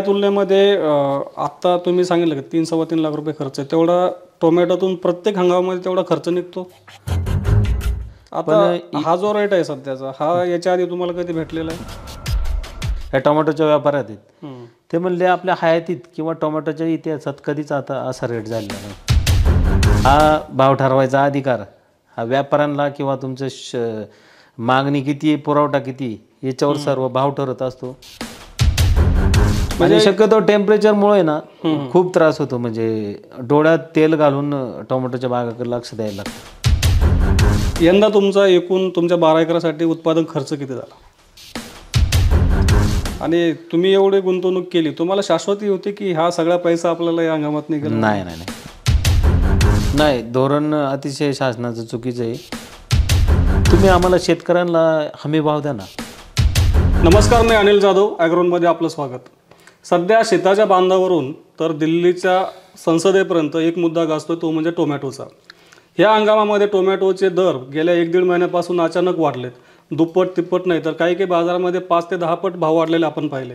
त्या तुलनेमध्ये आत्ता तुम्ही सांगितलं की तीन सव्वा तीन लाख रुपये खर्च आहे तेवढा टोमॅटोतून प्रत्येक हंगामामध्ये तेवढा खर्च निघतो आता हा जो रेट आहे सध्याचा हा याच्या आधी तुम्हाला कधी भेटलेला आहे ह्या टोमॅटोच्या व्यापारात ते म्हणले आपल्या हयातीत किंवा टोमॅटोच्या इतिहासात कधीच आता असा रेट झालेला नाही हा भाव ठरवायचा अधिकार हा व्यापाऱ्यांना किंवा तुमचं मागणी किती पुरवठा किती याच्यावर सर्व भाव ठरत असतो म्हणजे, म्हणजे शक्यतो मुळे ना खूप त्रास होतो म्हणजे डोळ्यात तेल घालून टोमॅटोच्या बागाकडे लक्ष द्यायला लागतं यंदा तुमचा एकूण तुमच्या बारा एकरासाठी उत्पादन खर्च किती झाला आणि तुम्ही एवढी गुंतवणूक केली तुम्हाला शाश्वती होती की हा सगळा पैसा आपल्याला या हंगामात निघेल नाही नाही नाही नाही धोरण अतिशय शासनाचं चुकीचं आहे तुम्ही आम्हाला शेतकऱ्यांना हमी भाव द्या ना नमस्कार मी अनिल जाधव मध्ये आपलं स्वागत सध्या शेताच्या बांधावरून तर दिल्लीच्या संसदेपर्यंत एक मुद्दा गाजतोय तो म्हणजे टोमॅटोचा ह्या हंगामामध्ये टोमॅटोचे दर गेल्या एक दीड महिन्यापासून अचानक वाढलेत दुप्पट तिप्पट नाही तर काही काही बाजारामध्ये पाच ते दहा पट भाव वाढलेले आपण पाहिले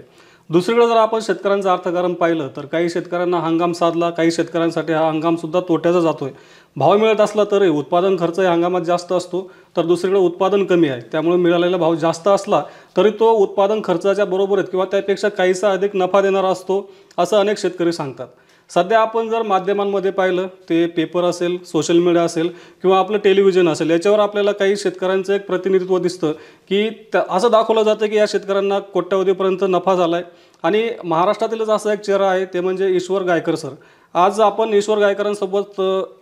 दुसरीकडे जर आपण शेतकऱ्यांचं अर्थकारण पाहिलं तर काही शेतकऱ्यांना हंगाम साधला काही शेतकऱ्यांसाठी हा हंगामसुद्धा तोट्याचा जातोय भाव मिळत असला तरी उत्पादन खर्च या हंगामात जास्त असतो तर दुसरीकडे उत्पादन कमी आहे त्यामुळे मिळालेला भाव जास्त असला तरी तो उत्पादन खर्चाच्या बरोबरच किंवा त्यापेक्षा काहीसा अधिक नफा देणारा असतो असं अनेक शेतकरी सांगतात सध्या आपण जर माध्यमांमध्ये पाहिलं ते पेपर असेल सोशल मीडिया असेल किंवा आपलं टेलिव्हिजन असेल याच्यावर आपल्याला काही शेतकऱ्यांचं एक प्रतिनिधित्व दिसतं की त्या असं दाखवलं जातं की या शेतकऱ्यांना कोट्यावधीपर्यंत नफा झाला आहे आणि महाराष्ट्रातीलच असा एक चेहरा आहे ते म्हणजे ईश्वर गायकर सर आज आपण ईश्वर गायकरांसोबत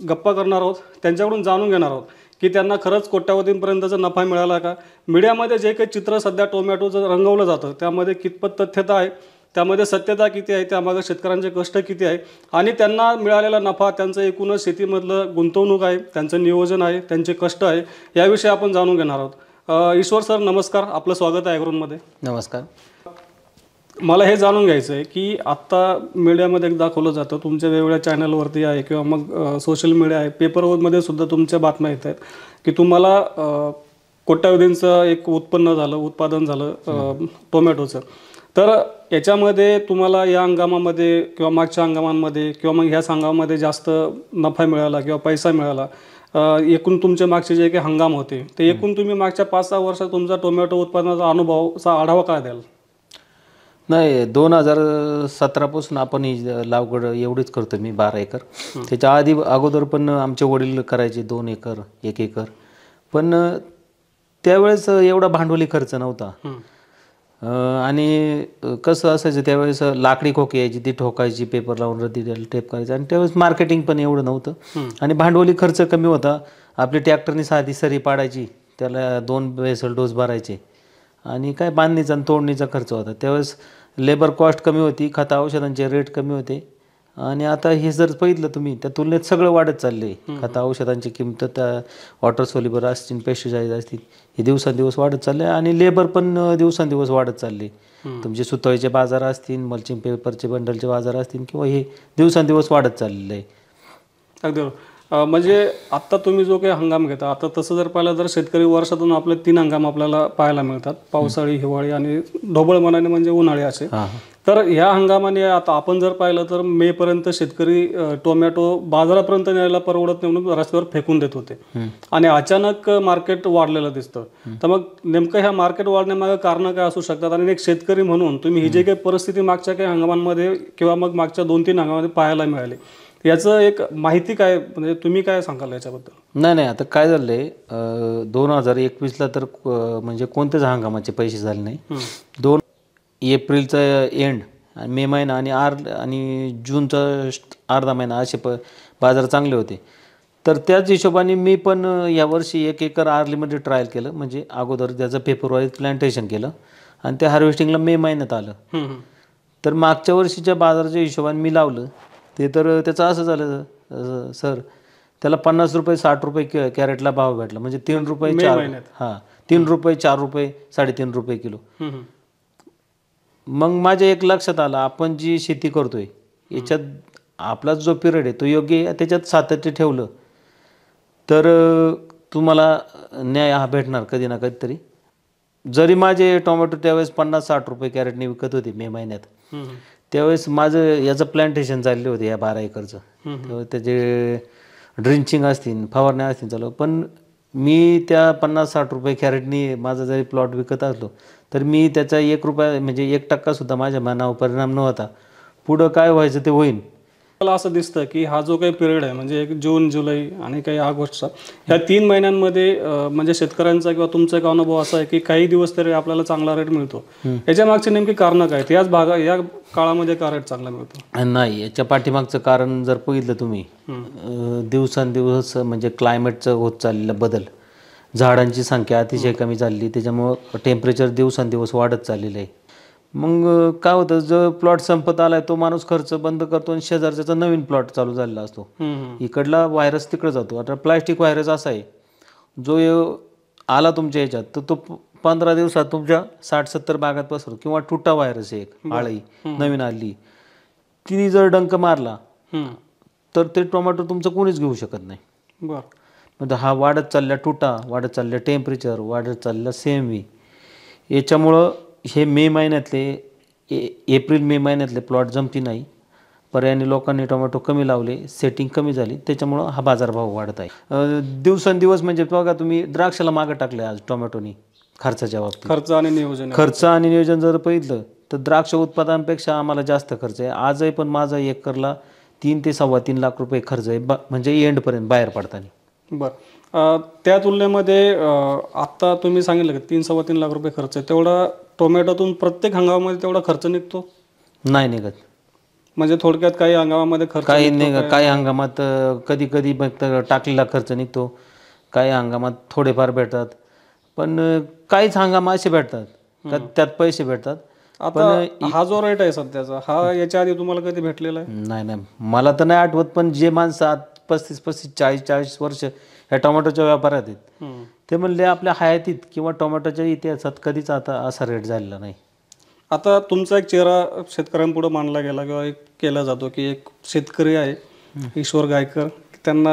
गप्पा करणार आहोत त्यांच्याकडून जाणून घेणार आहोत की त्यांना खरंच कोट्यावधींपर्यंतचा नफा मिळाला का मीडियामध्ये जे काही चित्र सध्या टोमॅटोचं रंगवलं जातं त्यामध्ये कितपत तथ्यता आहे त्यामध्ये सत्यता किती आहे त्यामागं शेतकऱ्यांचे कष्ट किती आहे आणि त्यांना मिळालेला नफा त्यांचं एकूणच शेतीमधलं गुंतवणूक आहे त्यांचं नियोजन आहे त्यांचे कष्ट आहे याविषयी आपण जाणून घेणार आहोत ईश्वर सर नमस्कार आपलं स्वागत आहे अॅग्रोनमध्ये नमस्कार मला हे जाणून घ्यायचं आहे की आत्ता मीडियामध्ये एक दाखवलं जातं तुमच्या वेगवेगळ्या चॅनलवरती आहे किंवा मग सोशल मीडिया आहे पेपरमध्ये सुद्धा तुमच्या बातम्या येत आहेत की तुम्हाला कोट्यावधींचं एक उत्पन्न झालं उत्पादन झालं टोमॅटोचं तर याच्यामध्ये तुम्हाला या हंगामामध्ये किंवा मागच्या हंगामांमध्ये किंवा मग ह्याच हंगामामध्ये जास्त नफा मिळाला किंवा पैसा मिळाला एकूण तुमचे मागचे जे काही हंगाम होते ते एकूण तुम्ही मागच्या पाच सहा वर्षात तुमचा टोमॅटो उत्पादनाचा अनुभवचा आढावा काय द्याल नाही दोन हजार सतरापासून आपण ही लावगड एवढीच करतो मी बारा एकर त्याच्या आधी अगोदर पण आमचे वडील करायचे दोन एकर एक एकर पण त्यावेळेस एवढा भांडवली खर्च नव्हता आणि कसं असायचं त्यावेळेस लाकडी खोकी यायची ती ठोकायची पेपर लावून रद्दी टेप करायचं आणि त्यावेळेस मार्केटिंग पण एवढं नव्हतं आणि भांडवली खर्च कमी होता आपली ट्रॅक्टरनी साधी सरी पाडायची त्याला दोन वेसल डोस भरायचे आणि काय बांधणीचा आणि तोडणीचा खर्च होता त्यावेळेस लेबर कॉस्ट कमी होती खता औषधांचे रेट कमी होते आणि आता हे जर बघितलं तुम्ही त्या तुलनेत सगळं वाढत चाललंय आहे आता औषधांची किंमत त्या वॉटर सोलिबर असतील पेस्टिसाईड असतील हे दिवसांदिवस वाढत चालले आणि लेबर पण दिवसांदिवस वाढत चालले तुमचे सुतळीचे बाजार असतील मल्चिंग पेपरचे बंडलचे बाजार असतील किंवा हे दिवसांदिवस वाढत चाललेलं आहे अगदी म्हणजे आता तुम्ही जो काही हंगाम घेता आता तसं जर पाहिलं तर शेतकरी वर्षातून आपले तीन हंगाम आपल्याला पाहायला मिळतात पावसाळी हिवाळी आणि ढोबळ मनाने म्हणजे उन्हाळी असे तर ह्या हंगामाने आता आपण जर पाहिलं तर मे पर्यंत शेतकरी टोमॅटो बाजारापर्यंत न्यायला परवडत नाही म्हणून रस्त्यावर फेकून देत होते आणि अचानक मार्केट वाढलेलं दिसतं तर मग नेमकं ह्या मार्केट वाढण्यामागे कारण काय असू शकतात आणि एक शेतकरी म्हणून तुम्ही ही जे काही परिस्थिती मागच्या काही हंगामांमध्ये किंवा मग मागच्या दोन तीन हंगामामध्ये पाहायला मिळाली याचं एक माहिती काय म्हणजे तुम्ही काय सांगाल याच्याबद्दल नाही नाही आता काय झालं दोन हजार एकवीसला तर म्हणजे कोणत्याच हंगामाचे पैसे झाले नाही दोन एप्रिलचा एंड मे महिना आणि आर आणि जूनचा अर्धा महिना असे प बाजार चांगले होते तर त्याच हिशोबाने मी पण यावर्षी एक एकर आर्लीमध्ये ट्रायल केलं म्हणजे अगोदर त्याचं फेब्रुवारीत प्लांटेशन केलं आणि ते हार्वेस्टिंगला मे महिन्यात आलं तर मागच्या वर्षीच्या बाजाराच्या हिशोबाने मी लावलं ते तर त्याचं असं झालं सर त्याला पन्नास रुपये साठ रुपये कॅरेटला भाव भेटला म्हणजे तीन रुपये चार हां तीन रुपये चार रुपये साडेतीन रुपये किलो मग माझ्या एक लक्षात आलं आपण जी शेती करतोय याच्यात आपलाच जो पिरियड आहे तो योग्य त्याच्यात सातत्य ठेवलं तर तुम्हाला न्याय हा भेटणार कधी ना कधीतरी जरी माझे टोमॅटो त्यावेळेस पन्नास साठ रुपये कॅरेटने विकत होते मे महिन्यात त्यावेळेस माझं याचं प्लांटेशन चालले होते या बारा एकरचं त्याचे ड्रिंचिंग असतील फवारण्या असतील चालू पण मी त्या पन्नास साठ रुपये कॅरेटनी माझा जरी प्लॉट विकत असलो तर मी त्याचा एक रुपया म्हणजे एक टक्कासुद्धा माझ्या मनावर परिणाम नव्हता पुढं काय व्हायचं ते होईल मला असं दिसतं की हा जो काही पिरियड आहे म्हणजे जून जुलै आणि काही ऑगस्टचा ह्या तीन महिन्यांमध्ये म्हणजे शेतकऱ्यांचा किंवा तुमचा एक अनुभव असा आहे की काही दिवस तरी आपल्याला चांगला रेट मिळतो याच्या मागचे नेमकी कारण काय याच भागा या काळामध्ये का रेट चांगला मिळतो नाही याच्या पाठीमागचं कारण जर बघितलं तुम्ही दिवसांदिवस म्हणजे क्लायमेटचं होत चाललेला बदल झाडांची संख्या अतिशय कमी चालली त्याच्यामुळं टेम्परेचर दिवसांदिवस वाढत चाललेलं आहे मग काय होतं जो प्लॉट संपत आलाय तो माणूस खर्च बंद करतो आणि शेजारच्या नवीन प्लॉट चालू झालेला असतो इकडला व्हायरस तिकडे जातो आता प्लास्टिक व्हायरस असा आहे जो आला तुमच्या ह्याच्यात तर तो, पंधरा दिवसात तुमच्या साठ सत्तर भागात पसरतो किंवा टुटा व्हायरस एक आळी नवीन आली तिने जर डंक मारला तर ते टोमॅटो तुमचं कोणीच घेऊ शकत नाही म्हणजे हा वाढत चालल्या टुटा वाढत चालल्या टेम्परेचर वाढत चालल्या सेमी याच्यामुळं हे मे महिन्यातले ए एप्रिल मे महिन्यातले प्लॉट जमती नाही पर्यायाने लोकांनी टोमॅटो कमी लावले सेटिंग कमी झाली त्याच्यामुळं हा बाजारभाव वाढत आहे दिवसेंदिवस म्हणजे बघा तुम्ही द्राक्षाला मागं टाकले आज टोमॅटोनी खर्चाच्या बाबतीत खर्च आणि नियोजन खर्च आणि नियोजन जर बघितलं तर द्राक्ष उत्पादनापेक्षा आम्हाला जास्त खर्च आहे आजही पण माझा एकरला तीन ते सव्वा तीन लाख रुपये खर्च आहे म्हणजे एंडपर्यंत बाहेर पडताना बरं त्या तुलनेमध्ये आत्ता तुम्ही सांगितलं की तीन सव्वा तीन लाख रुपये खर्च आहे तेवढा टोमॅटोतून प्रत्येक हंगामामध्ये तेवढा खर्च निघतो नाही निघत म्हणजे थोडक्यात काही हंगामामध्ये खर्च काही निघत काही हंगामात कधी कधी टाकलेला खर्च निघतो काही हंगामात थोडेफार भेटतात पण काहीच हंगाम असे भेटतात त्यात पैसे भेटतात आता हा जो रेट आहे सध्याचा हा याच्या आधी तुम्हाला कधी भेटलेला आहे नाही नाही मला तर नाही आठवत पण जे माणसं पस्तीस पस्तीस चाळीस चाळीस वर्ष ह्या टोमॅटोच्या व्यापारात आहेत ते म्हणले आपल्या हयातीत किंवा टोमॅटोच्या इतिहासात कधीच आता असा रेट झालेला नाही आता तुमचा एक चेहरा शेतकऱ्यांपुढे मानला गेला किंवा एक केला जातो की एक शेतकरी आहे ईश्वर गायकर त्यांना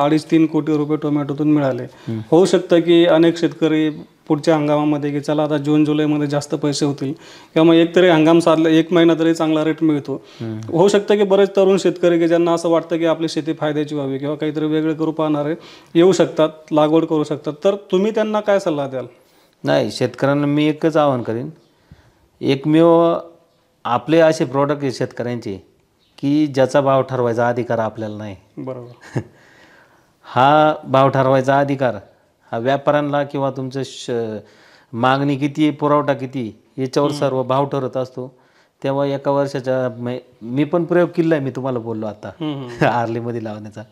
अडीच तीन कोटी रुपये टोमॅटोतून मिळाले होऊ शकतं की अनेक शेतकरी पुढच्या हंगामामध्ये की चला आता जून जुलैमध्ये जास्त पैसे होतील किंवा मग एक तरी हंगाम साधला एक महिना तरी चांगला रेट मिळतो होऊ शकतं की बरेच तरुण शेतकरी की ज्यांना असं वाटतं की आपली शेती फायद्याची व्हावी किंवा काहीतरी वेगळे करू पाहणारे येऊ शकतात लागवड करू शकतात तर तुम्ही त्यांना काय सल्ला द्याल नाही शेतकऱ्यांना मी एकच आवाहन करीन एकमेव आपले असे प्रॉडक्ट आहे शेतकऱ्यांचे की ज्याचा भाव ठरवायचा अधिकार आपल्याला नाही बरोबर हा भाव ठरवायचा अधिकार हा व्यापाऱ्यांना किंवा तुमचं श मागणी किती पुरवठा किती याच्यावर सर्व भाव ठरत असतो तेव्हा एका वर्षाच्या मी पण प्रयोग केला आहे मी तुम्हाला बोललो आता आरलीमध्ये लावण्याचा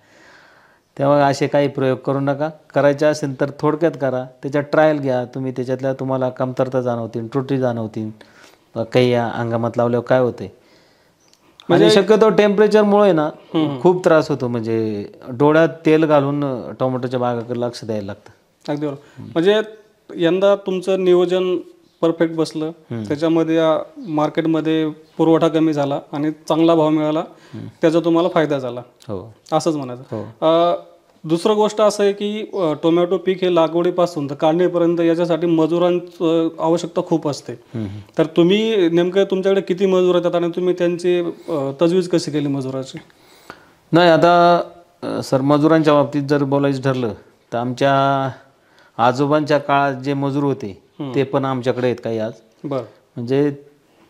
तेव्हा असे काही प्रयोग करू नका करायचे असेल तर थोडक्यात करा त्याच्या ट्रायल घ्या तुम्ही त्याच्यातल्या तुम्हाला कमतरता जाणवतील त्रुटी जाणवतील काही हंगामात लावल्यावर काय होते म्हणजे शक्यतो टेम्परेचरमुळे ना खूप त्रास होतो म्हणजे डोळ्यात तेल घालून टोमॅटोच्या बागाकडे लक्ष द्यायला लागतं अगदी बरोबर म्हणजे यंदा तुमचं नियोजन परफेक्ट बसलं त्याच्यामध्ये मार्केटमध्ये पुरवठा कमी झाला आणि चांगला भाव मिळाला त्याचा तुम्हाला फायदा झाला हो. असंच म्हणायचं हो. दुसरं गोष्ट असं आहे की टोमॅटो पीक हे लागवडीपासून तर काढणीपर्यंत याच्यासाठी मजुरांची आवश्यकता खूप असते तर तुम्ही नेमकं तुमच्याकडे किती मजूर येतात आणि तुम्ही त्यांची तजवीज कशी केली मजुराची नाही आता सर मजुरांच्या बाबतीत जर बोलायचं ठरलं तर आमच्या आजोबांच्या काळात जे मजूर होते ते पण आमच्याकडे आहेत काही आज म्हणजे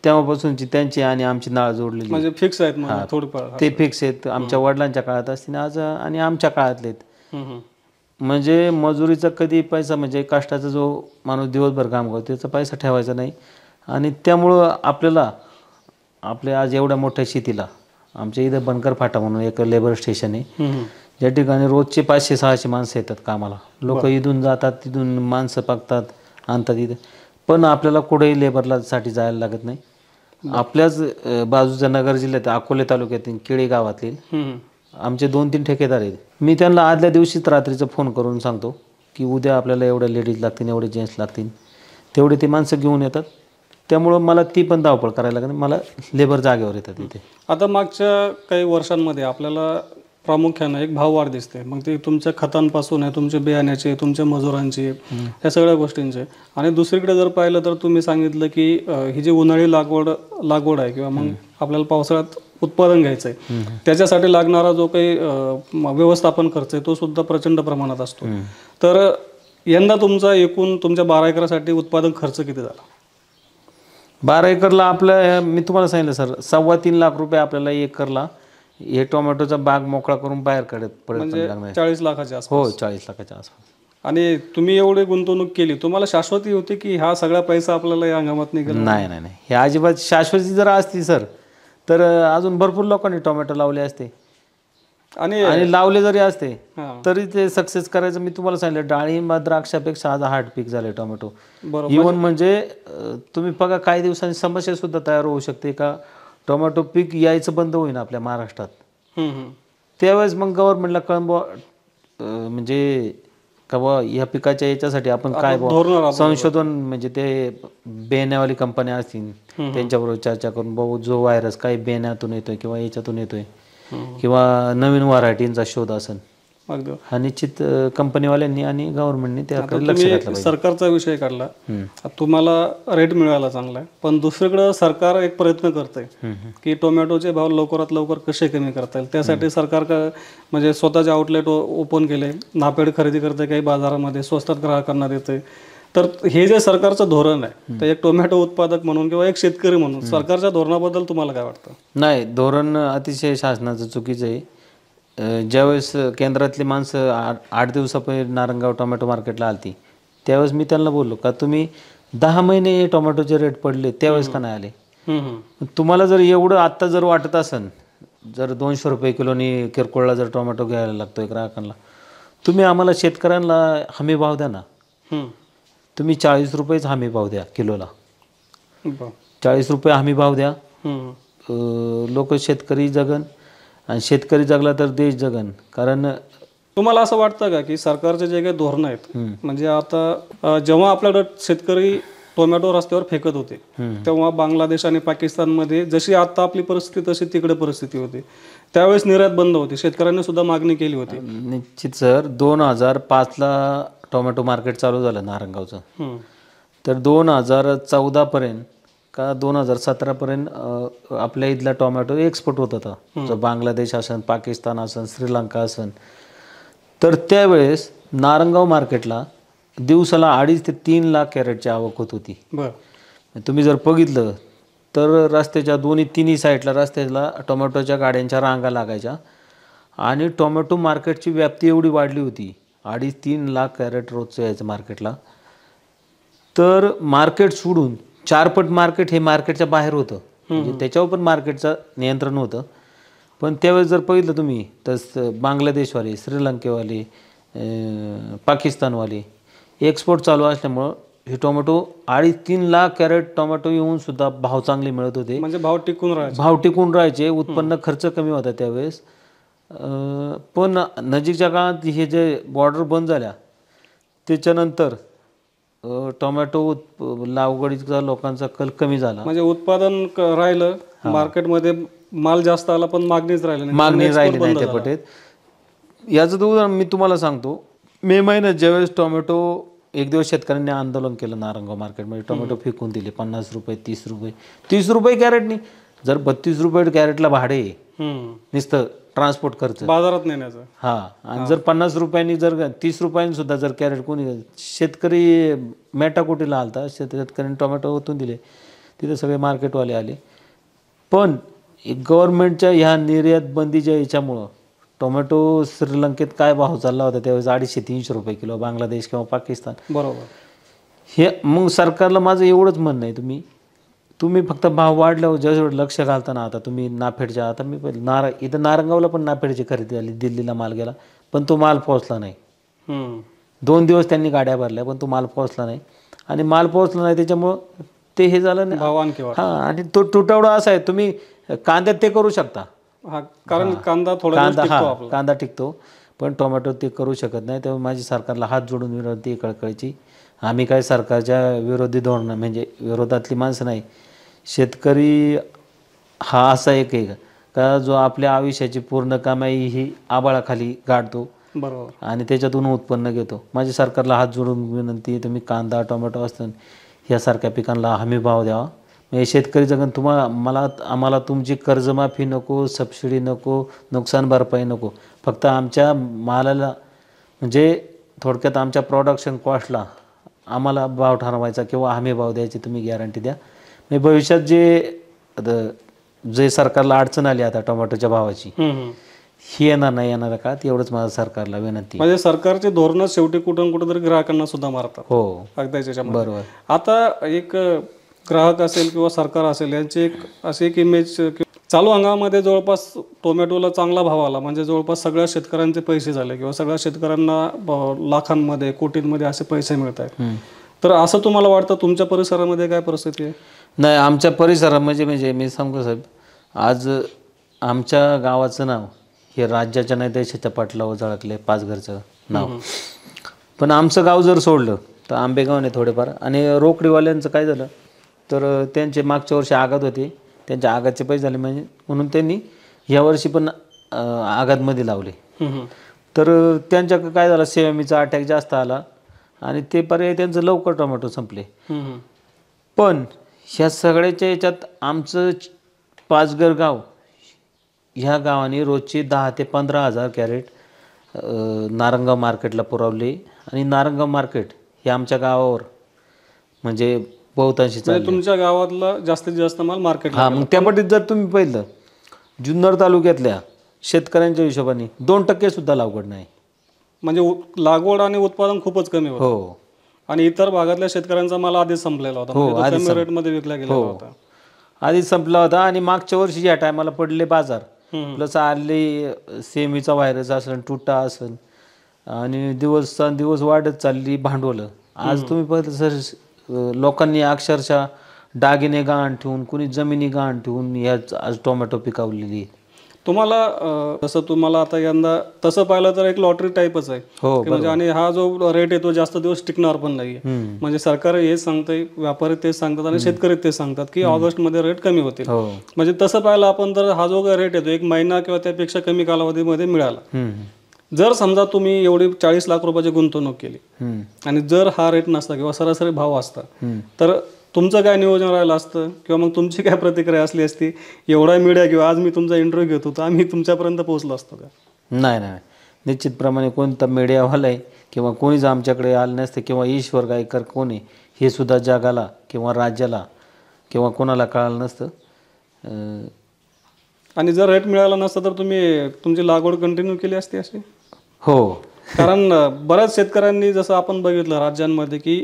तेव्हापासूनची त्यांची आणि आमची नाळ जोडलेली म्हणजे फिक्स आहेत ते फिक्स आहेत आमच्या वडिलांच्या काळात असतील आज आणि आमच्या काळातले आहेत म्हणजे मजुरीचा कधी पैसा म्हणजे काष्टाचा जो माणूस दिवसभर काम करतो त्याचा पैसा ठेवायचा नाही आणि त्यामुळं आपल्याला आपल्या आज एवढ्या मोठ्या शेतीला आमच्या इथं बनकर फाटा म्हणून एक लेबर स्टेशन आहे ज्या ठिकाणी रोजचे पाचशे सहाशे माणसं येतात कामाला लोक इथून जातात तिथून माणसं पाकतात आणतात इथे पण आपल्याला कुठेही लेबरला साठी जायला लागत नाही आपल्याच बाजूच्या नगर जिल्ह्यात अकोले तालुक्यातील केळी गावातील आमचे दोन तीन ठेकेदार आहेत मी त्यांना आदल्या दिवशीच रात्रीचा फोन करून सांगतो की उद्या आपल्याला एवढ्या लेडीज लागतील एवढे जेंट्स लागतील तेवढे ते माणसं घेऊन येतात त्यामुळं मला ती पण धावपळ करायला लागते मला लेबर जागेवर येतात तिथे आता मागच्या काही वर्षांमध्ये आपल्याला प्रामुख्यानं एक वाढ दिसते मग ते तुमच्या खतांपासून आहे तुमच्या बियाण्याचे तुमच्या मजुरांचे या सगळ्या गोष्टींचे आणि दुसरीकडे जर पाहिलं तर तुम्ही सांगितलं की ही जी उन्हाळी लागवड लागवड आहे किंवा मग आपल्याला पावसाळ्यात उत्पादन घ्यायचं आहे त्याच्यासाठी लागणारा जो काही व्यवस्थापन खर्च आहे तो सुद्धा प्रचंड प्रमाणात असतो तर यंदा तुमचा एकूण तुमच्या बारा एकरासाठी उत्पादन खर्च किती झाला बारा एकरला आपल्या मी तुम्हाला सांगितलं सर सव्वा तीन लाख रुपये आपल्याला एकरला हे टोमॅटोचा बाग मोकळा करून बाहेर काढत म्हणजे चाळीस लाखाच्या हो चाळीस लाखाच्या आसपास आणि तुम्ही एवढी गुंतवणूक केली तुम्हाला शाश्वती होती की हा सगळा पैसा आपल्याला या हंगामात निघाला नाही नाही नाही हे अजिबात शाश्वती जर असती सर तर अजून भरपूर लोकांनी टोमॅटो लावले असते आणि आणि लावले जरी असते तरी ते सक्सेस करायचं मी तुम्हाला सांगितलं डाळिंब द्राक्षापेक्षा आज हार्ड पीक झाले टोमॅटो इव्हन म्हणजे तुम्ही बघा काही दिवसांनी समस्या सुद्धा तयार होऊ शकते का टोमॅटो पीक यायचं बंद होईन आपल्या महाराष्ट्रात त्यावेळेस मग गव्हर्नमेंटला कळंब म्हणजे का बा ह्या पिकाच्या याच्यासाठी आपण काय संशोधन म्हणजे ते बेण्यावाली कंपन्या असतील त्यांच्याबरोबर चर्चा करून भाऊ जो व्हायरस काही बेण्यातून येतोय किंवा याच्यातून येतोय किंवा नवीन व्हरायटींचा शोध असेल हा निश्चित कंपनीवाल्यांनी आणि गव्हर्नमेंटने त्याकडे लक्ष सरकारचा विषय काढला तुम्हाला रेट मिळायला चांगला आहे पण दुसरीकडे सरकार एक प्रयत्न करते की टोमॅटोचे भाव लवकरात लवकर कसे कमी करता येईल त्यासाठी सरकार का म्हणजे स्वतःचे आउटलेट ओपन केले नापेड खरेदी करते काही बाजारामध्ये स्वस्तात ग्राहकांना देते तर हे जे सरकारचं धोरण आहे तर एक टोमॅटो उत्पादक म्हणून किंवा एक शेतकरी म्हणून सरकारच्या धोरणाबद्दल तुम्हाला काय वाटतं नाही धोरण अतिशय शासनाचं चुकीचं आहे ज्यावेळेस केंद्रातली माणसं आठ आठ दिवसापहिले नारंगाव टोमॅटो मार्केटला आली त्यावेळेस मी त्यांना बोललो का तुम्ही दहा महिने टोमॅटोचे रेट पडले त्यावेळेस का नाही आले तुम्हाला जर एवढं आत्ता जर वाटत असेल जर दोनशे रुपये किलोनी किरकोळला जर टोमॅटो घ्यायला लागतोय ग्राहकांना तुम्ही आम्हाला शेतकऱ्यांना हमी भाव द्या ना तुम्ही चाळीस रुपयेच हमी भाव द्या किलोला चाळीस रुपये हमी भाव द्या लोक शेतकरी जगन आणि शेतकरी जगला तर देश जगन कारण तुम्हाला असं वाटतं का की सरकारचे जे काही धोरण आहेत म्हणजे आता जेव्हा आपल्याकडं शेतकरी टोमॅटो रस्त्यावर फेकत होते तेव्हा बांगलादेश आणि पाकिस्तानमध्ये जशी आता आपली परिस्थिती तशी तिकडे परिस्थिती होती त्यावेळेस निर्यात बंद होती शेतकऱ्यांनी सुद्धा मागणी केली होती निश्चित सर दोन हजार पाचला टोमॅटो मार्केट चालू झालं नारंगावचं तर दोन हजार चौदा पर्यंत का दोन हजार सतरापर्यंत आपल्या इथला टोमॅटो एक्सपोर्ट होत होता जो बांगलादेश असन पाकिस्तान असन श्रीलंका असन तर त्यावेळेस नारंगाव मार्केटला दिवसाला अडीच ते तीन लाख कॅरेटची आवक होत होती तुम्ही जर बघितलं तर रस्त्याच्या दोन्ही तिन्ही साईडला रस्त्याला टोमॅटोच्या गाड्यांच्या रांगा लागायच्या आणि टोमॅटो मार्केटची व्याप्ती एवढी वाढली होती अडीच तीन लाख कॅरेट रोजचं यायचं मार्केटला तर मार्केट सोडून चारपट मार्केट हे मार्केटच्या बाहेर होतं म्हणजे त्याच्यावर पण मार्केटचं नियंत्रण होतं पण त्यावेळेस जर बघितलं तुम्ही तर बांगलादेशवाले श्रीलंकेवाले पाकिस्तानवाले एक्सपोर्ट चालू असल्यामुळं हे टोमॅटो अडीच तीन लाख कॅरेट टोमॅटो येऊन सुद्धा भाव चांगले मिळत होते म्हणजे भाव टिकून राहायचे भाव टिकून राहायचे उत्पन्न खर्च कमी होता त्यावेळेस पण नजीकच्या काळात हे जे बॉर्डर बंद झाल्या त्याच्यानंतर टोमॅटो लावगडीचा लोकांचा कल कमी झाला म्हणजे उत्पादन राहिलं मार्केटमध्ये माल जास्त आला पण मागणीच राहिली मागणी म्हणजे राहिली नाही पटेत याच उदाहरण मी तुम्हाला सांगतो मे महिन्यात ज्यावेळेस टोमॅटो एक दिवस शेतकऱ्यांनी आंदोलन केलं नारंगाव मार्केटमध्ये टोमॅटो फेकून दिले पन्नास रुपये तीस रुपये तीस रुपये कॅरेटनी जर बत्तीस रुपये कॅरेटला भाडे नुसतं ट्रान्सपोर्ट खर्च बाजारात नेण्याचं हा आणि जर पन्नास रुपयांनी जर तीस रुपयांनी सुद्धा जर कॅरेट कोणी शेतकरी मेटाकोटीला आलता शेतकऱ्यांनी टोमॅटो ओतून दिले तिथे सगळे मार्केटवाले आले पण गव्हर्नमेंटच्या ह्या निर्यात बंदीच्या याच्यामुळं टोमॅटो श्रीलंकेत काय भाव चालला होता त्यावेळेस अडीचशे तीनशे रुपये किलो बांगलादेश किंवा पाकिस्तान बरोबर हे मग सरकारला माझं एवढंच म्हणणं आहे तुम्ही तुम्ही फक्त भाव वाढल्यावर ज्याच्यावर लक्ष घालताना आता तुम्ही नाफेडच्या आता मी नार इथं नारंगावला पण नाफेडची खरेदी झाली दिल्लीला माल गेला पण तो माल पोहोचला नाही दोन दिवस त्यांनी गाड्या भरल्या पण तो माल पोहोचला नाही आणि माल पोहोचला नाही त्याच्यामुळं ते हे झालं नाही हा आणि तो तुटवडा असा आहे तुम्ही कांद्यात ते करू शकता कारण कांदा थोडा कांदा हा कांदा टिकतो पण टोमॅटो ते करू शकत नाही तेव्हा माझी सरकारला हात जोडून विनंती कळकळीची आम्ही काय सरकारच्या विरोधी धोरण म्हणजे विरोधातली माणसं नाही शेतकरी हा असा एक आहे का जो आपल्या आयुष्याची पूर्ण कमाई ही आबाळाखाली गाडतो बरोबर आणि त्याच्यातून उत्पन्न घेतो माझ्या सरकारला हात जोडून विनंती आहे तुम्ही कांदा टोमॅटो असतं यासारख्या पिकांना हमी भाव द्यावा म्हणजे शेतकरी जगन तुम्हाला मला आम्हाला तुमची कर्जमाफी नको सबसिडी नको नुकसान भरपाई नको फक्त आमच्या मालाला म्हणजे थोडक्यात आमच्या प्रॉडक्शन कॉस्टला आम्हाला भाव ठरवायचा किंवा हमी भाव द्यायची तुम्ही गॅरंटी द्या म्हणजे भविष्यात जे जे सरकारला अडचण आली आता टोमॅटोच्या भावाची ही येणार नाही येणार का एवढंच माझं सरकारला विनंती म्हणजे सरकारचे धोरण शेवटी कुठून तरी ग्राहकांना सुद्धा मारतात हो अगदी बरोबर आता एक ग्राहक असेल किंवा सरकार असेल यांची एक अशी एक इमेज चालू हंगामामध्ये जवळपास टोमॅटोला चांगला भाव आला म्हणजे जवळपास सगळ्या शेतकऱ्यांचे पैसे झाले किंवा सगळ्या शेतकऱ्यांना लाखांमध्ये कोटींमध्ये असे पैसे मिळत आहेत तर असं तुम्हाला वाटतं तुमच्या परिसरामध्ये काय परिस्थिती आहे नाही आमच्या परिसरात म्हणजे म्हणजे मी सांगतो साहेब आज आमच्या गावाचं नाव हे राज्याच्या नाही देशाच्या पाटलावर झळकले घरचं नाव पण आमचं गाव जर सोडलं तर आंबेगावने थोडेफार आणि रोकडीवाल्यांचं काय झालं तर त्यांचे मागच्या वर्षी आघात होते त्यांच्या आघातचे पैसे झाले म्हणजे म्हणून त्यांनी यावर्षी पण आघातमध्ये लावले तर त्यांच्या काय झालं सेवामीचा अटॅक जास्त आला आणि ते पर्याय त्यांचं लवकर टोमॅटो संपले पण ह्या सगळ्याच्या याच्यात आमचं पाचगर गाव ह्या गावाने रोजचे दहा ते पंधरा हजार कॅरेट नारंगाव मार्केटला पुरवले आणि नारंगाव मार्केट हे आमच्या गावावर म्हणजे बहुतांशी म्हणजे तुमच्या गावातला जास्तीत जास्त माल मार्केट हा मग त्यापटीत जर तुम्ही पाहिलं जुन्नर तालुक्यातल्या शेतकऱ्यांच्या हिशोबाने दोन टक्के सुद्धा लागवड नाही म्हणजे लागवड आणि उत्पादन खूपच कमी हो आणि इतर भागातल्या शेतकऱ्यांचा मला आधीच संपलेला होता हो, म्हणजे आधीच विकला गेला हो. होता आधीच संपला होता आणि मागच्या वर्षी या टायमाला पडले बाजार प्लस आले सेमीचा व्हायरस असेल तुटा असेल आणि दिवस दिवस वाढत चालली भांडवलं आज तुम्ही पाहिलं सर लोकांनी अक्षरशः दागिने गहाण ठेवून कुणी जमिनी गहाण ठेवून ह्या आज टोमॅटो पिकावलेली तुम्हाला जसं तुम्हाला आता यंदा तसं पाहिलं तर एक लॉटरी टाईपच आहे हो, म्हणजे आणि हा जो रेट आहे तो जास्त दिवस टिकणार पण नाही म्हणजे सरकार हेच सांगतंय व्यापारी तेच सांगतात आणि शेतकरी तेच सांगतात की ऑगस्ट मध्ये रेट कमी होतील हो. म्हणजे तसं पाहिलं आपण तर हा जो रेट येतो एक महिना किंवा त्यापेक्षा कमी कालावधीमध्ये मिळाला जर समजा तुम्ही एवढी चाळीस लाख रुपयाची गुंतवणूक केली आणि जर हा रेट नसता किंवा सरासरी भाव असता तर तुमचं काय नियोजन राहिलं असतं किंवा मग तुमची काय प्रतिक्रिया असली असती एवढा मीडिया किंवा आज मी तुमचा इंटरव्ह्यू घेत होतो आम्ही तुमच्यापर्यंत पोहोचलो असतो का नाही नाही निश्चितप्रमाणे कोणता मीडियावाला आहे किंवा कोणीच आमच्याकडे आलं नसतं किंवा ईश्वर गायकर कोण आहे हे सुद्धा जगाला किंवा राज्याला किंवा कोणाला कळालं नसतं आणि जर रेट मिळाला नसता तर तुम्ही तुमची लागवड कंटिन्यू केली असती अशी हो कारण बऱ्याच शेतकऱ्यांनी जसं आपण बघितलं राज्यांमध्ये की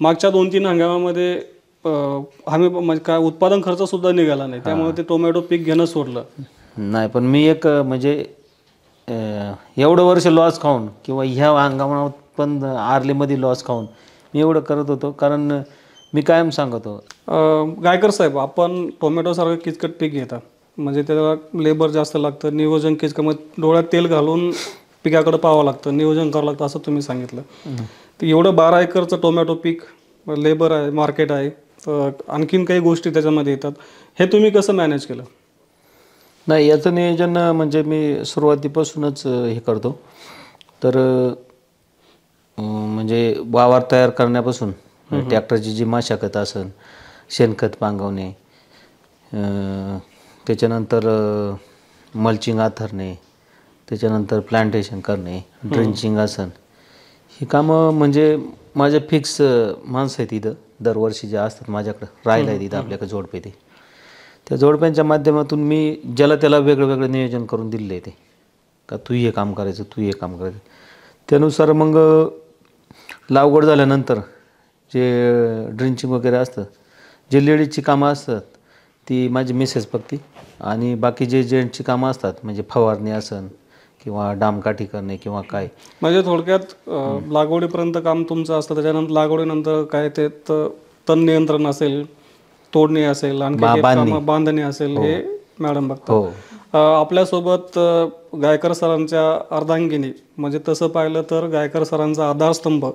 मागच्या दोन तीन हंगामामध्ये आम्ही म्हणजे काय उत्पादन खर्च सुद्धा निघाला नाही त्यामुळे ते टोमॅटो पीक घेणं सोडलं नाही पण मी एक म्हणजे एवढं वर्ष लॉस खाऊन किंवा ह्या हंगामात पण आर्लीमध्ये लॉस खाऊन मी एवढं करत होतो कारण मी कायम सांगतो गायकर साहेब आपण टोमॅटोसारखं किचकट पीक घेता म्हणजे त्याला लेबर जास्त लागतं नियोजन किचकट डोळ्यात तेल घालून पिकाकडे पाहावं लागतं नियोजन करावं लागतं असं तुम्ही सांगितलं तर एवढं बारा एकरचं टोमॅटो पीक लेबर आहे मार्केट आहे आणखीन काही गोष्टी त्याच्यामध्ये येतात हे तुम्ही कसं मॅनेज केलं नाही याचं नियोजन म्हणजे मी सुरुवातीपासूनच हे करतो तर म्हणजे वावर तयार करण्यापासून ट्रॅक्टरची जी मशागत असेल शेणखत पांगवणे त्याच्यानंतर मल्चिंग आथरणे त्याच्यानंतर प्लांटेशन करणे ड्रिंचिंग आसन ही कामं म्हणजे माझ्या फिक्स माणसं आहेत इथं दरवर्षी ज्या असतात माझ्याकडं राहिला आहे तिथं आपल्याकडे जोडपे ते त्या जोडप्यांच्या माध्यमातून मी ज्याला त्याला वेगळं वेगळं नियोजन करून दिले ते का तू हे काम करायचं तू हे काम करायचं त्यानुसार मग लावगड झाल्यानंतर जे ड्रिंचिंग वगैरे असतं जे लेडीजची कामं असतात ती माझी मिसेस बघती आणि बाकी जे जेंट्सची कामं असतात म्हणजे फवारणी असन किंवा डामकाठी करणे किंवा काय म्हणजे थोडक्यात लागवडीपर्यंत काम तुमचं असतं त्याच्यानंतर लागवडीनंतर काय ते तण नियंत्रण असेल तोडणी असेल आणखी बांधणी असेल हो. हे मॅडम आपल्या हो. आपल्यासोबत गायकर सरांच्या अर्धांगिनी म्हणजे तसं पाहिलं तर गायकर सरांचा आधारस्तंभ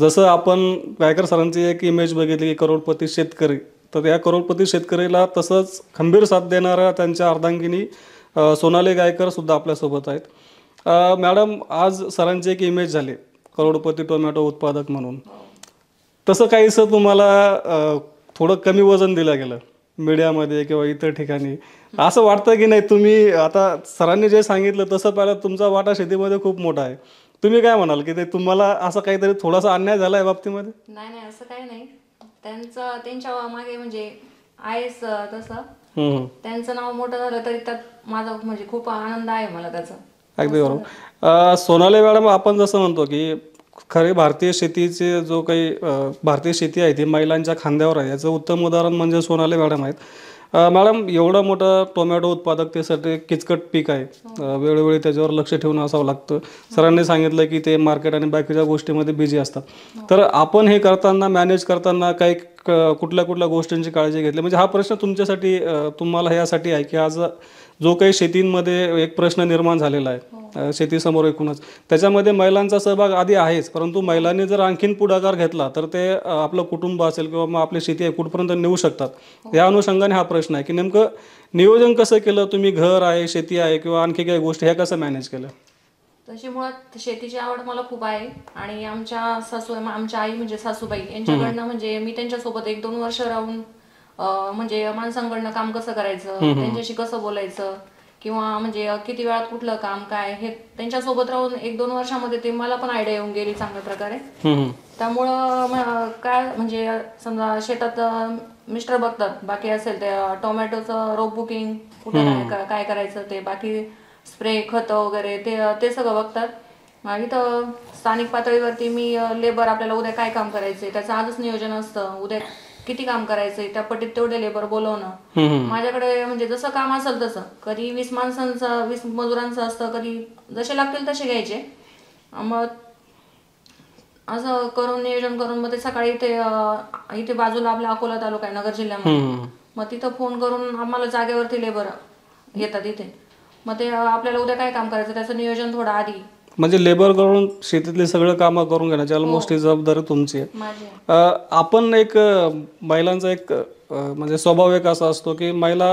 जसं आपण गायकर सरांची एक इमेज बघितली की करोडपती शेतकरी तर या करोडपती शेतकरीला तसंच खंबीर साथ देणाऱ्या त्यांच्या अर्धांगिनी सोनाली गायकर सुद्धा आपल्यासोबत आहेत मॅडम आज सरांचे एक इमेज झाले करोडपती टोमॅटो उत्पादक म्हणून तसं काहीसं तुम्हाला थोडं कमी वजन दिलं गेलं मीडियामध्ये किंवा इतर ठिकाणी असं वाटतं की नाही तुम्ही आता सरांनी जे सांगितलं तसं पाहिलं तुमचा वाटा शेतीमध्ये खूप मोठा आहे तुम्ही काय म्हणाल की ते तुम्हाला असं काहीतरी थोडासा अन्याय झाला आहे बाबतीमध्ये नाही नाही असं काही नाही त्यांचं त्यांच्या मागे म्हणजे आहे तसं त्यांचं नाव मोठं झालं तरी त्यात माझा म्हणजे खूप आनंद आहे मला त्याचा अगदी बरोबर सोनाली मॅडम आपण जसं म्हणतो की खरे भारतीय शेतीचे जो काही भारतीय शेती आहे ती महिलांच्या खांद्यावर आहे याचं उत्तम उदाहरण म्हणजे सोनाली मॅडम आहेत मॅडम एवढं मोठं टोमॅटो उत्पादकतेसाठी किचकट पीक आहे वेळोवेळी त्याच्यावर लक्ष ठेवून असावं लागतं सरांनी सांगितलं की ते मार्केट आणि बाकीच्या गोष्टीमध्ये बिझी असतात तर आपण हे करताना मॅनेज करताना काही कुठल्या कुठल्या गोष्टींची काळजी घेतली म्हणजे हा प्रश्न तुमच्यासाठी तुम्हाला यासाठी आहे की आज जो काही शेतींमध्ये एक प्रश्न निर्माण झालेला आहे हो. शेती समोर एकूणच त्याच्यामध्ये महिलांचा सहभाग आधी आहेच परंतु महिलांनी जर आणखीन पुढाकार घेतला तर ते आपलं कुटुंब असेल किंवा मग आपली शेती आहे कुठपर्यंत नेऊ शकतात हो. या अनुषंगाने हा प्रश्न आहे की नेमकं नियोजन कसं केलं तुम्ही घर आहे शेती आहे किंवा आणखी काही गोष्टी ह्या कसं मॅनेज केलं तशी मुळात शेतीची आवड मला खूप आहे आणि आमच्या सासू आमच्या आई म्हणजे सासूबाई यांच्याकडनं म्हणजे मी त्यांच्यासोबत एक दोन वर्ष राहून म्हणजे माणसांकडनं काम कसं करायचं त्यांच्याशी कसं बोलायचं किंवा म्हणजे किती वेळात कुठलं काम काय हे त्यांच्यासोबत राहून एक दोन वर्षामध्ये ते मला पण आयडिया येऊन गेली चांगल्या प्रकारे त्यामुळं काय म्हणजे समजा शेतात मिस्टर बघतात बाकी असेल ते टोमॅटोचं रोप बुकिंग कुठं काय करायचं ते बाकी स्प्रे खत वगैरे ते ते सगळं बघतात इथं स्थानिक पातळीवरती मी लेबर आपल्याला उद्या काय काम करायचं त्याचं आजच नियोजन असतं उद्या किती काम करायचंय त्या पटीत तेवढे लेबर बोलवणं माझ्याकडे म्हणजे जसं काम असेल तसं कधी वीस माणसांचं वीस मजुरांचं असतं कधी जसे लागतील तसे घ्यायचे मग असं करून नियोजन करून मग ते सकाळी इथे इथे बाजूला आपला अकोला तालुका आहे नगर जिल्ह्यामध्ये मग तिथं फोन करून आम्हाला जागेवरती लेबर येतात इथे मग ते आपल्याला उद्या काय काम करायचं त्याचं नियोजन थोडं आधी म्हणजे लेबर करून शेतीतली सगळं कामं करून घेण्याची ऑलमोस्ट ही जबाबदारी तुमची आहे आपण एक महिलांचा एक म्हणजे स्वभाव एक असा असतो की महिला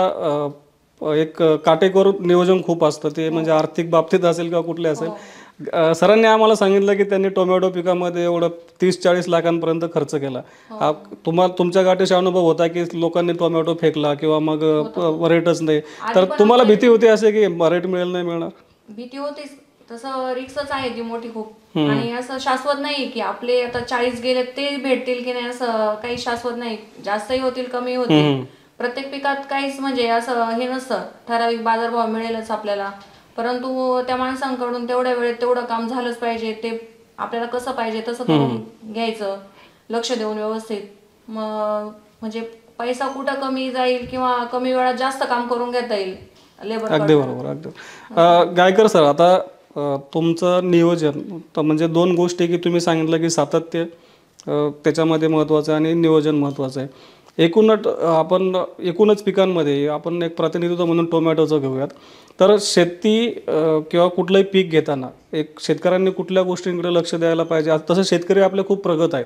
एक काटेकोर नियोजन खूप असतं ते हो. म्हणजे आर्थिक बाबतीत असेल किंवा कुठले असेल हो. सरांनी आम्हाला सांगितलं की त्यांनी टोमॅटो पिकामध्ये एवढं तीस चाळीस लाखांपर्यंत खर्च केला हो. तुम्हाला तुमच्या गाठीशी अनुभव होता की लोकांनी टोमॅटो फेकला किंवा मग रेटच नाही तर तुम्हाला भीती होती असे की रेट मिळेल नाही मिळणार भीती होतीच तसं रिक्सच आहे ती मोठी खूप आणि असं शाश्वत नाही की आपले आता चाळीस गेले ते भेटतील की नाही असं काही शाश्वत नाही जास्तही होतील कमी होतील प्रत्येक पिकात काहीच म्हणजे असं हे नसतं ठराविक बाजारभाव मिळेलच आपल्याला परंतु त्या माणसांकडून तेवढ्या वेळेत तेवढं काम झालंच पाहिजे ते आपल्याला कसं पाहिजे तसं करून घ्यायचं लक्ष देऊन व्यवस्थित म्हणजे पैसा कुठं कमी जाईल किंवा कमी वेळात जास्त काम करून घेता येईल अगदी बरोबर अगदी गायकर सर आता तुमचं नियोजन तर म्हणजे दोन गोष्टी की तुम्ही सांगितलं की सातत्य त्याच्यामध्ये महत्त्वाचं आहे आणि नियोजन महत्त्वाचं आहे एकूणच आपण एकूणच पिकांमध्ये आपण एक प्रतिनिधित्व म्हणून टोमॅटोचं घेऊयात तर शेती किंवा कुठलंही पीक घेताना एक शेतकऱ्यांनी कुठल्या गोष्टींकडे लक्ष द्यायला पाहिजे तसं शेतकरी आपले खूप प्रगत आहेत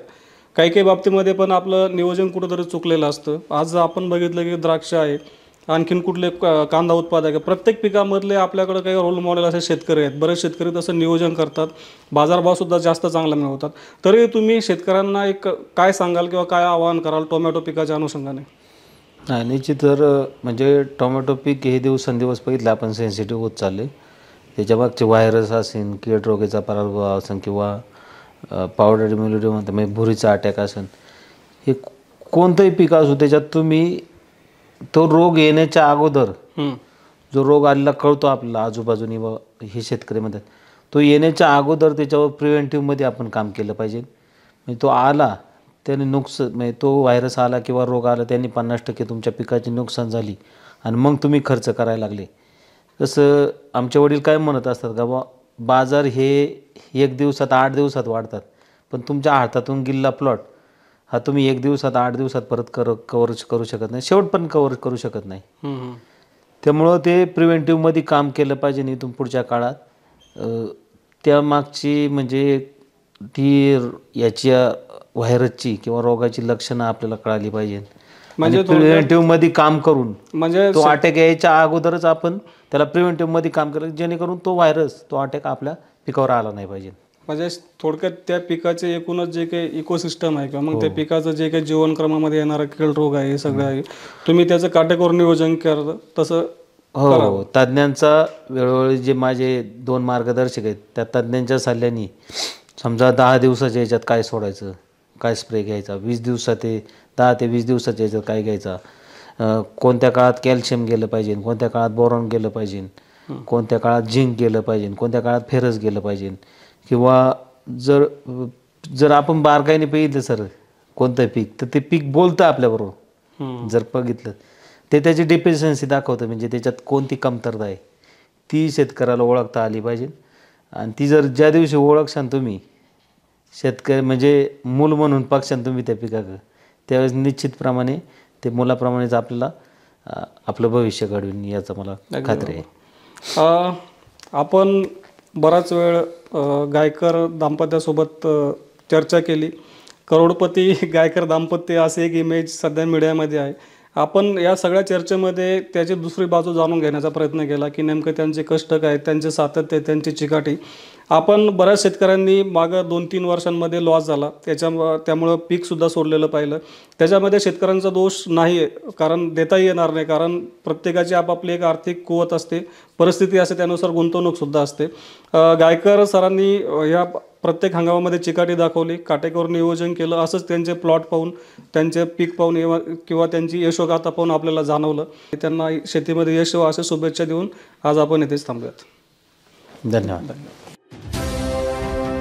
काही काही बाबतीमध्ये पण आपलं नियोजन कुठंतरी चुकलेलं असतं आज आपण बघितलं की द्राक्ष आहे आणखीन कुठले कांदा उत्पादक आहे प्रत्येक पिकामधले आपल्याकडे काही रोल मॉडेल असे शेतकरी आहेत बरेच शेतकरी तसं नियोजन करतात बाजारभावसुद्धा जास्त चांगला मिळवतात तरी तुम्ही शेतकऱ्यांना एक काय सांगाल किंवा काय आवाहन कराल टोमॅटो पिकाच्या अनुषंगाने नाही निश्चित तर म्हणजे टोमॅटो पीक हे दिवसेंदिवस बघितलं आपण सेन्सिटिव्ह होत चालले त्याच्यामागचे व्हायरस असेल कीड रोगीचा प्रादुर्भाव असेल किंवा पावडर इम्युनिटी म्हणतात म्हणजे भुरीचा अटॅक असेल हे कोणतंही पीक असू त्याच्यात तुम्ही तो रोग येण्याच्या अगोदर जो रोग आलेला कळतो आपल्याला आजूबाजूनी व हे शेतकरी तो येण्याच्या अगोदर त्याच्यावर प्रिव्हेंटिव्हमध्ये आपण काम केलं पाहिजे म्हणजे तो आला त्याने नुकसान म्हणजे तो व्हायरस आला किंवा रोग आला त्यांनी पन्नास टक्के तुमच्या पिकाची नुकसान झाली आणि मग तुम्ही खर्च करायला लागले जसं आमचे वडील काय म्हणत असतात का बा बाजार हे एक दिवसात आठ दिवसात वाढतात पण तुमच्या हातातून गिल्ला प्लॉट हा तुम्ही एक दिवसात आठ दिवसात परत कर कवर करू शकत नाही शेवट पण कवर करू शकत नाही त्यामुळं ते प्रिव्हेंटिव्हमध्ये काम केलं पाहिजे नाही तुम पुढच्या काळात त्या मागची म्हणजे ती याच्या व्हायरसची किंवा रोगाची लक्षणं आपल्याला कळाली पाहिजे म्हणजे प्रिव्हेंटिव्हमध्ये मध्ये काम करून म्हणजे तो अटॅक यायच्या अगोदरच आपण त्याला प्रिव्हेंटिव्हमध्ये मध्ये काम केलं जेणेकरून तो व्हायरस तो अटॅक आपल्या पिकावर आला नाही पाहिजे म्हणजे थोडक्यात त्या पिकाचे एकूणच जे काही इकोसिस्टम आहे किंवा मग त्या हो. पिकाचं जे काही जीवनक्रमामध्ये येणारा कीड रोग आहे हे सगळं आहे तुम्ही त्याचं काटेकोर नियोजन कर तसं हो, हो. तज्ज्ञांचा वेळोवेळी जे माझे दोन मार्गदर्शक आहेत त्या तज्ज्ञांच्या सल्ल्याने समजा दहा दिवसाच्या याच्यात काय सोडायचं काय स्प्रे घ्यायचा वीस दिवसात ते दहा ते वीस दिवसाच्या याच्यात काय घ्यायचा कोणत्या काळात कॅल्शियम गेलं पाहिजे कोणत्या काळात बोरॉन गेलं पाहिजे कोणत्या काळात झिंक गेलं पाहिजे कोणत्या काळात फेरस गेलं पाहिजे किंवा जर जर आपण बारकाईने बघितलं सर कोणतं पीक तर ते पीक बोलतं आपल्याबरोबर जर बघितलं ते त्याची डेफिशियन्सी दाखवतं म्हणजे त्याच्यात कोणती कमतरता आहे ती शेतकऱ्याला ओळखता आली पाहिजे आणि ती जर ज्या दिवशी ओळखशान तुम्ही शेतकरी म्हणजे मूल म्हणून पक्षान तुम्ही त्या पिकाक त्यावेळेस निश्चितप्रमाणे ते मुलाप्रमाणेच आपल्याला आपलं भविष्य घडवीन याचा मला खात्री आहे आपण बराच वेळ गायकर दाम्पत्यासोबत चर्चा केली करोडपती गायकर दाम्पत्य असे एक इमेज सध्या मीडियामध्ये आहे आपण या सगळ्या चर्चेमध्ये त्याची दुसरी बाजू जाणून घेण्याचा प्रयत्न केला की नेमकं त्यांचे कष्ट काय त्यांचे सातत्य त्यांची चिकाटी आपण बऱ्याच शेतकऱ्यांनी मागं दोन तीन वर्षांमध्ये लॉस झाला त्याच्या त्यामुळं पीकसुद्धा सोडलेलं पाहिलं त्याच्यामध्ये शेतकऱ्यांचा दोष नाही आहे कारण देताही येणार नाही कारण प्रत्येकाची आपापली एक आर्थिक कुवत असते परिस्थिती असते त्यानुसार गुंतवणूकसुद्धा असते गायकर सरांनी ह्या प्रत्येक हंगामामध्ये चिकाटी दाखवली काटेकोर नियोजन केलं असंच त्यांचे प्लॉट पाहून त्यांचे पीक पाहून किंवा त्यांची यशोगाथा पाहून आपल्याला जाणवलं त्यांना शेतीमध्ये यश असे शुभेच्छा देऊन आज आपण इथेच थांबूयात धन्यवाद धन्यवाद